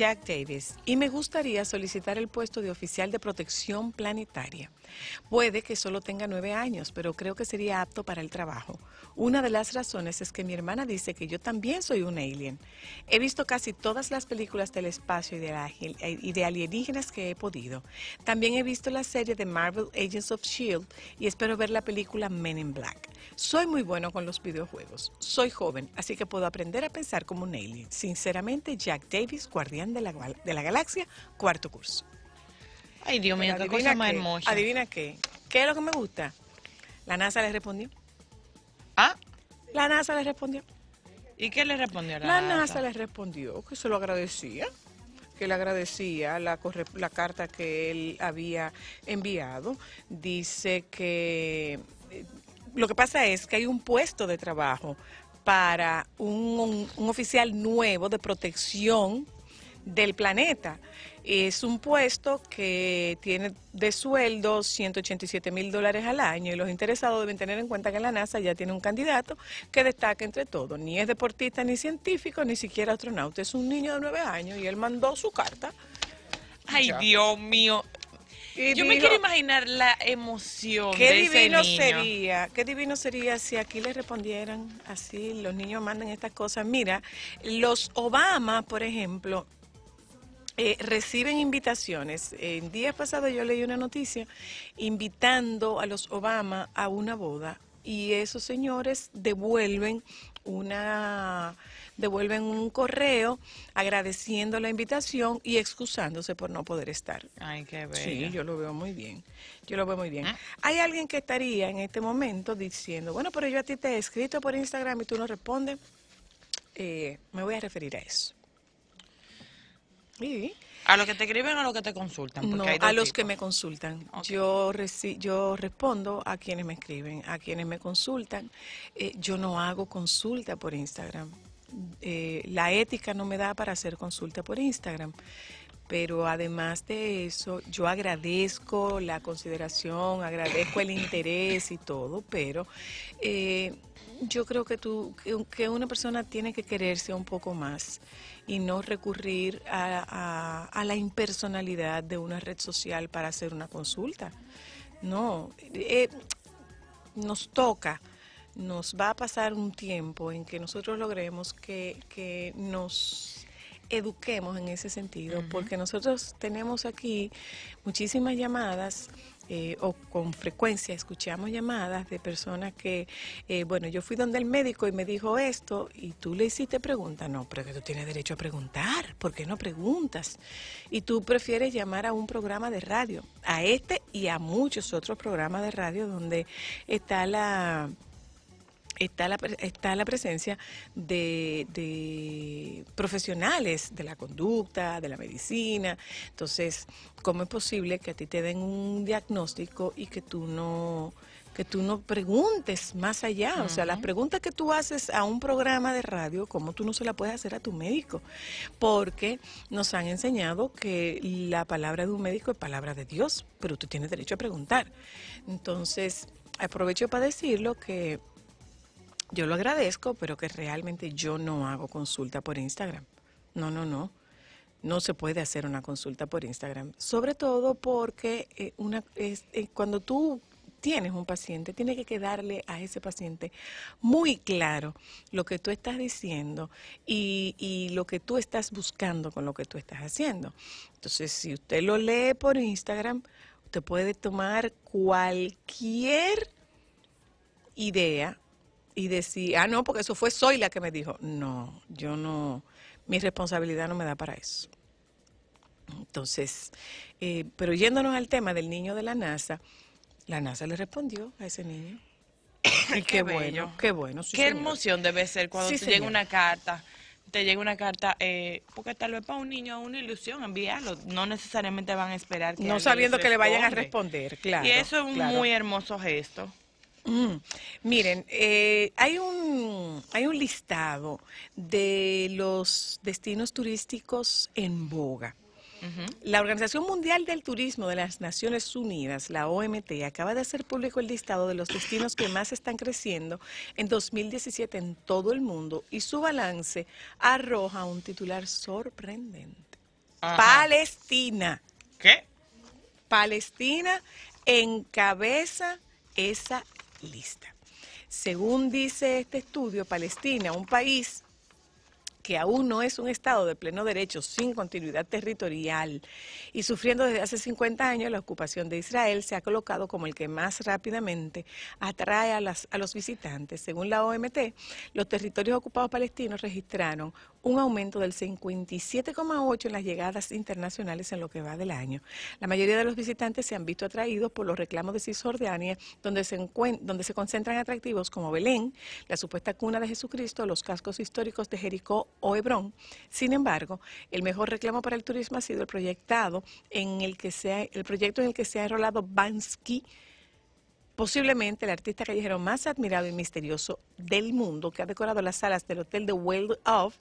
Jack Davis y me gustaría solicitar el puesto de oficial de protección planetaria. Puede que solo tenga nueve años, pero creo que sería apto para el trabajo. Una de las razones es que mi hermana dice que yo también soy un alien. He visto casi todas las películas del espacio y de, la, eh, y de alienígenas que he podido. También he visto la serie de Marvel Agents of Shield y espero ver la película Men in Black. Soy muy bueno con los videojuegos. Soy joven, así que puedo aprender a pensar como un alien. Sinceramente, Jack Davis, guardián de la, de la Galaxia, cuarto curso. Ay, Dios mío, qué cosa más hermosa. Adivina qué. ¿Qué es lo que me gusta? La NASA le respondió. ¿Ah? La NASA le respondió. ¿Y qué le respondió la, la NASA? La NASA le respondió que se lo agradecía que le agradecía la, la carta que él había enviado. Dice que eh, lo que pasa es que hay un puesto de trabajo para un, oficial nuevo de protección del planeta. Es un puesto que tiene de sueldo 187 mil dólares al año y los interesados deben tener en cuenta que la NASA ya tiene un candidato que destaca entre todos. Ni es deportista, ni científico, ni siquiera astronauta. Es un niño de nueve años y él mandó su carta. Ay, Dios mío. Yo me quiero imaginar la emoción. Qué divino sería, qué divino sería si aquí le respondieran así, los niños mandan estas cosas. Mira, los Obama, por ejemplo, eh, reciben invitaciones. En días pasados yo leí una noticia invitando a los Obama a una boda y esos señores devuelven una devuelven un correo agradeciendo la invitación y excusándose por no poder estar. Sí, yo lo veo muy bien. Yo lo veo muy bien. Ah. Hay alguien que estaría en este momento diciendo, bueno, pero yo a ti te he escrito por Instagram y tú no respondes. Eh, me voy a referir a eso. ¿A los que te escriben o a los que te consultan? no, a los que me consultan. Yo, reci yo respondo a quienes me escriben, a quienes me consultan. Eh, yo no hago consulta por Instagram. Eh, la ética no me da para hacer consulta por Instagram pero además de eso, yo agradezco la consideración, agradezco el interés y todo, pero eh, yo creo que, tú, que una persona tiene que quererse un poco más y no recurrir a, la impersonalidad de una red social para hacer una consulta. No, eh, nos toca nos va a pasar un tiempo en que nosotros logremos que nos eduquemos en ese sentido, porque nosotros tenemos aquí muchísimas llamadas eh, o con frecuencia escuchamos llamadas de personas que, eh, bueno, yo fui donde el médico y me dijo esto y tú le hiciste pregunta, no, pero que tú tienes derecho a preguntar, ¿por qué no preguntas? Y tú prefieres llamar a un programa de radio, a este y a muchos otros programas de radio donde está la está la, está la presencia de, profesionales de la conducta, de la medicina. Entonces, ¿cómo es posible que a ti te den un diagnóstico y que tú no que tú no preguntes más allá, o sea, las preguntas que tú haces a un programa de radio, ¿CÓMO tú no se la puedes hacer a tu médico, porque nos han enseñado que la palabra de un médico es palabra de Dios, pero tú tienes derecho a preguntar. Entonces, aprovecho para decirlo que yo lo agradezco, pero que realmente yo no hago consulta por Instagram. No, no, no. No se puede hacer una consulta por Instagram. Sobre todo porque eh, una, eh, cuando tú tienes un paciente, tiene que quedarle a ese paciente muy claro lo que tú estás diciendo y, y, lo que tú estás buscando con lo que tú estás haciendo. Entonces, si usted lo lee por Instagram, usted puede tomar cualquier idea y decir, ah, no, porque eso fue Soy la que me dijo. No, yo no, mi responsabilidad no me da para eso. Entonces, eh, pero yéndonos al tema del niño de la NASA, la NASA le respondió a ese niño. y qué, bueno, qué bueno. qué emoción debe ser cuando te llega una carta te llega una carta, eh, porque tal vez para un niño es una ilusión enviarlo, no necesariamente van a esperar que... No sabiendo que le vayan a responder, claro. Y eso es un muy hermoso gesto. Mm. miren, eh, hay, un, hay un listado de los destinos turísticos en boga. La Organización Mundial del Turismo de las Naciones Unidas, la OMT, acaba de hacer público el listado de los destinos que más están creciendo en 2017 en todo el mundo y su balance arroja un titular sorprendente. Palestina. ¿Qué? Palestina encabeza esa lista. Según dice este estudio, Palestina, un país que aún no es un Estado de pleno derecho, sin continuidad territorial y sufriendo desde hace 50 años la ocupación de Israel, se ha colocado como el que más rápidamente atrae a, a los visitantes. Según la OMT, los territorios ocupados palestinos registraron un aumento del 57,8 en las llegadas internacionales en lo que va del año. La mayoría de los visitantes se han visto atraídos por los reclamos de Cisjordania, donde se, donde se concentran atractivos como Belén, la supuesta cuna de Jesucristo, los cascos históricos de Jericó o Hebrón. Sin embargo, el mejor reclamo para el turismo ha sido el proyectado en el que el proyecto en el que se ha enrolado Bansky posiblemente el artista callejero más admirado y misterioso del mundo, que ha decorado las salas del Hotel de World of,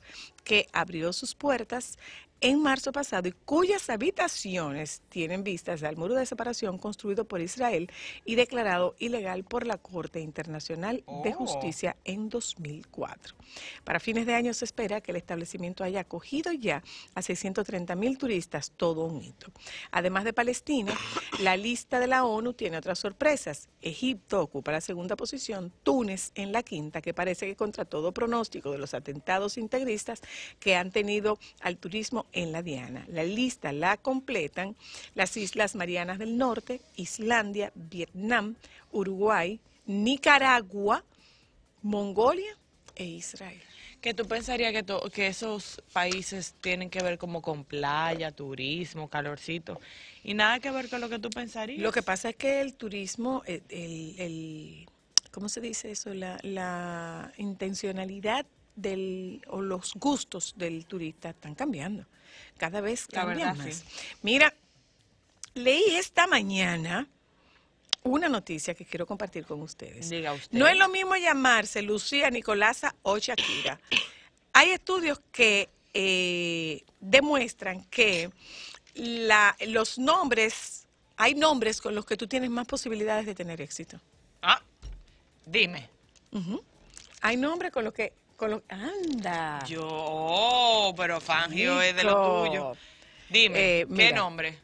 que abrió sus puertas en marzo pasado y cuyas habitaciones tienen vistas al muro de separación construido por Israel y declarado ilegal por la Corte Internacional de oh. Justicia en 2004. Para fines de año se espera que el establecimiento haya acogido ya a 630 mil turistas, todo un hito. Además de Palestina, la lista de la ONU tiene otras sorpresas. Egipto ocupa la segunda posición, Túnez en la quinta, que parece que contra todo pronóstico de los atentados integristas que han tenido al turismo en la Diana. La lista la completan las Islas Marianas del Norte, Islandia, Vietnam, Uruguay, Nicaragua, Mongolia e Israel. ¿Qué tú pensarías que, esos países tienen que ver como con playa, turismo, calorcito, y nada que ver con lo que tú pensarías. Lo que pasa es que el turismo, eh, el, ¿cómo se dice eso? la intencionalidad del, o los gustos del turista están cambiando. Cada vez cambian más. Mira, leí esta mañana una noticia que quiero compartir con ustedes. No es lo mismo llamarse Lucía, Nicolasa o Shakira. Hay estudios que eh, demuestran que la, los nombres, hay nombres con los que tú tienes más posibilidades de tener éxito. Ah, dime. Hay nombres con los que anda. Yo, oh, pero Fangio es de lo tuyo. Dime, eh, ¿qué nombre?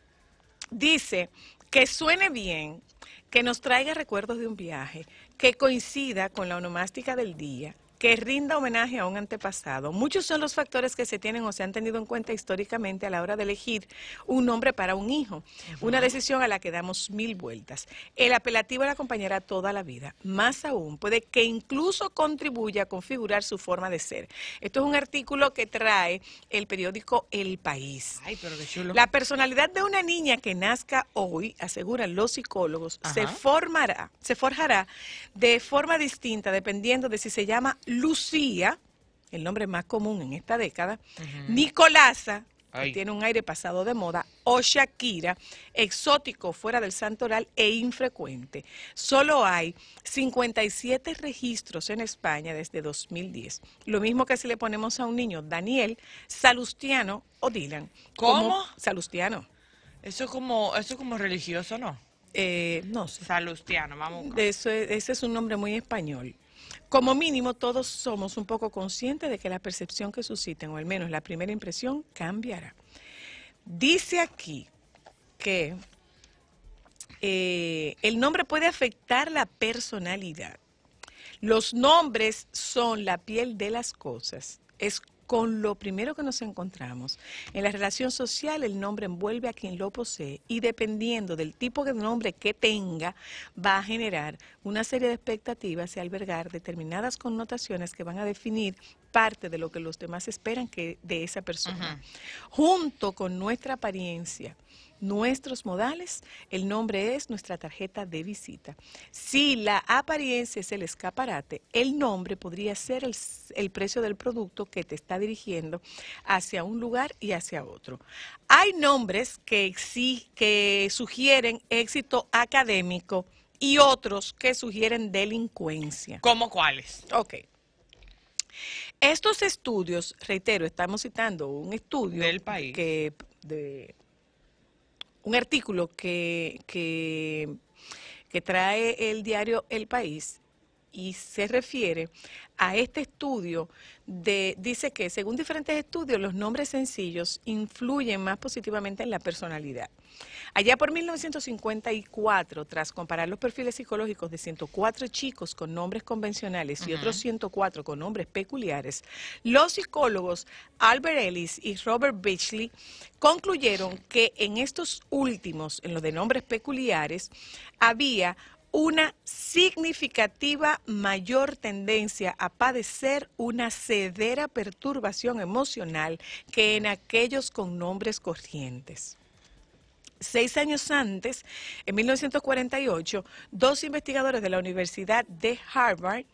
Dice que suene bien, que nos traiga recuerdos de un viaje, que coincida con la onomástica del día, que rinda homenaje a un antepasado. Muchos son los factores que se tienen o se han tenido en cuenta históricamente a la hora de elegir un nombre para un hijo, una decisión a la que damos mil vueltas. El apelativo la acompañará toda la vida, más aún, puede que incluso contribuya a configurar su forma de ser. Esto es un artículo que trae el periódico El País. La personalidad de una niña que nazca hoy, aseguran los psicólogos, se formará, se forjará de forma distinta dependiendo de si se llama Lucía, el nombre más común en esta década, Nicolasa, que tiene un aire pasado de moda, o Shakira, exótico, fuera del santoral e infrecuente. Solo hay 57 registros en España desde 2010. Lo mismo que si le ponemos a un niño, Daniel, Salustiano o Dylan. ¿Cómo? Salustiano. Eso es como, eso es como religioso, ¿no? Eh, no sé. Salustiano, vamos. eso ese es un nombre muy español. Como mínimo, todos somos un poco conscientes de que la percepción que susciten, o al menos la primera impresión, cambiará. Dice aquí que eh, el nombre puede afectar la personalidad. Los nombres son la piel de las cosas. Es con lo primero que nos encontramos. En la relación social el nombre envuelve a quien lo posee y dependiendo del tipo de nombre que tenga va a generar una serie de expectativas y albergar determinadas connotaciones que van a definir parte de lo que los demás esperan que de esa persona. Junto con nuestra apariencia, nuestros modales, el nombre es nuestra tarjeta de visita. Si la apariencia es el escaparate, el nombre podría ser el, precio del producto que te está dirigiendo hacia un lugar y hacia otro. Hay nombres que, que sugieren éxito académico y otros que sugieren delincuencia. ¿Cómo cuáles? Ok. Estos estudios, reitero, estamos citando un estudio del país que un artículo que, que, trae el diario El País y se refiere a este estudio de, dice que según diferentes estudios, los nombres sencillos influyen más positivamente en la personalidad. Allá por 1954, tras comparar los perfiles psicológicos de 104 chicos con nombres convencionales y otros 104 con nombres peculiares, los psicólogos Albert Ellis y Robert Beachley concluyeron que en estos últimos, en los de nombres peculiares, había una significativa mayor tendencia a padecer una severa perturbación emocional que en aquellos con nombres corrientes. Seis años antes, en 1948, dos investigadores de la Universidad de Harvard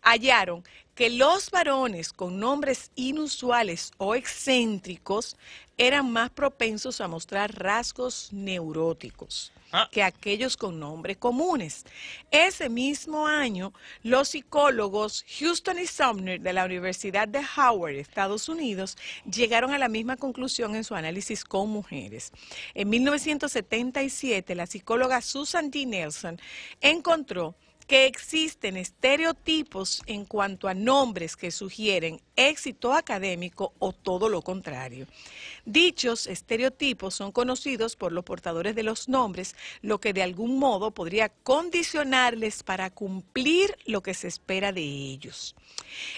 hallaron que los varones con nombres inusuales o excéntricos eran más propensos a mostrar rasgos neuróticos ah. que aquellos con nombres comunes. Ese mismo año, los psicólogos Houston y Sumner de la Universidad de Howard, Estados Unidos, llegaron a la misma conclusión en su análisis con mujeres. En 1977, la psicóloga Susan D. Nelson encontró que existen estereotipos en cuanto a nombres que sugieren éxito académico o todo lo contrario. Dichos estereotipos son conocidos por los portadores de los nombres, lo que de algún modo podría condicionarles para cumplir lo que se espera de ellos.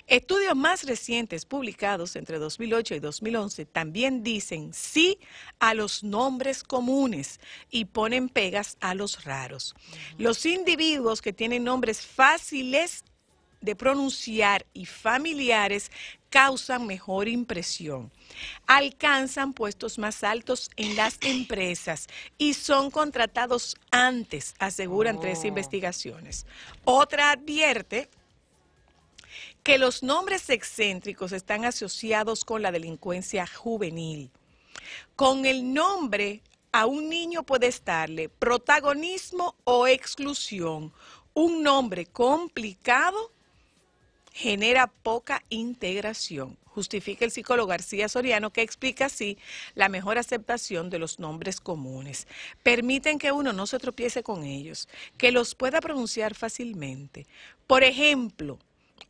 Estudios más recientes publicados entre 2008 y 2011 también dicen sí a los nombres comunes y ponen pegas a los raros. Los individuos que tienen nombres fáciles de pronunciar y familiares causan mejor impresión. Alcanzan puestos más altos en las empresas y son contratados antes, aseguran tres oh. investigaciones. Otra advierte que los nombres excéntricos están asociados con la delincuencia juvenil. Con el nombre a un niño puede estarle protagonismo o exclusión, un nombre complicado genera poca integración, justifica el psicólogo García Soriano, que explica así la mejor aceptación de los nombres comunes. Permiten que uno no se tropiece con ellos, que los pueda pronunciar fácilmente. Por ejemplo,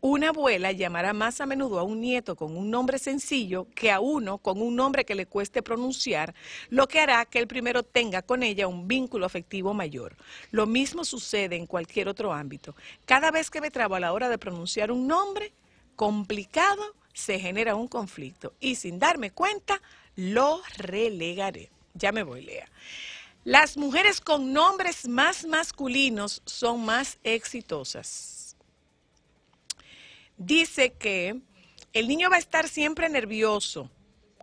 una abuela llamará más a menudo a un nieto con un nombre sencillo que a uno con un nombre que le cueste pronunciar, lo que hará que el primero tenga con ella un vínculo afectivo mayor. Lo mismo sucede en cualquier otro ámbito. Cada vez que me trabo a la hora de pronunciar un nombre complicado, se genera un conflicto y sin darme cuenta, lo relegaré. Ya me voy, Lea. Las mujeres con nombres más masculinos son más exitosas dice que el niño va a estar siempre nervioso,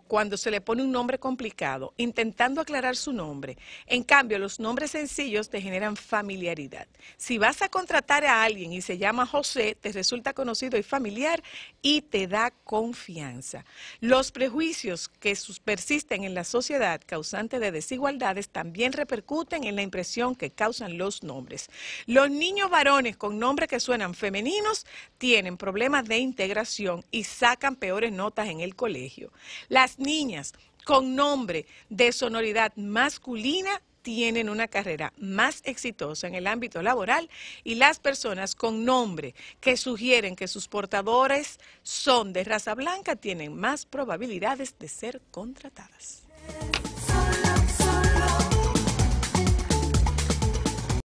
cuando se le pone un nombre complicado, intentando aclarar su nombre. En cambio, los nombres sencillos te generan familiaridad. Si vas a contratar a alguien y se llama José, te resulta conocido y familiar y te da confianza. Los prejuicios que persisten en la sociedad, causante de desigualdades, también repercuten en la impresión que causan los nombres. Los niños varones con nombres que suenan femeninos tienen problemas de integración y sacan peores notas en el colegio. Las niñas con nombre de sonoridad masculina tienen una carrera más exitosa en el ámbito laboral y las personas con nombre que sugieren que sus portadores son de raza blanca tienen más probabilidades de ser contratadas.